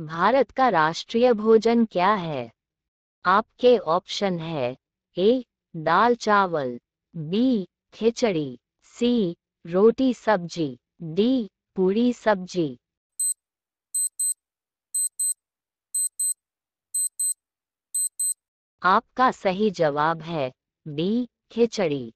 भारत का राष्ट्रीय भोजन क्या है आपके ऑप्शन है ए दाल चावल बी खिचड़ी सी रोटी सब्जी डी पूरी सब्जी आपका सही जवाब है बी खिचड़ी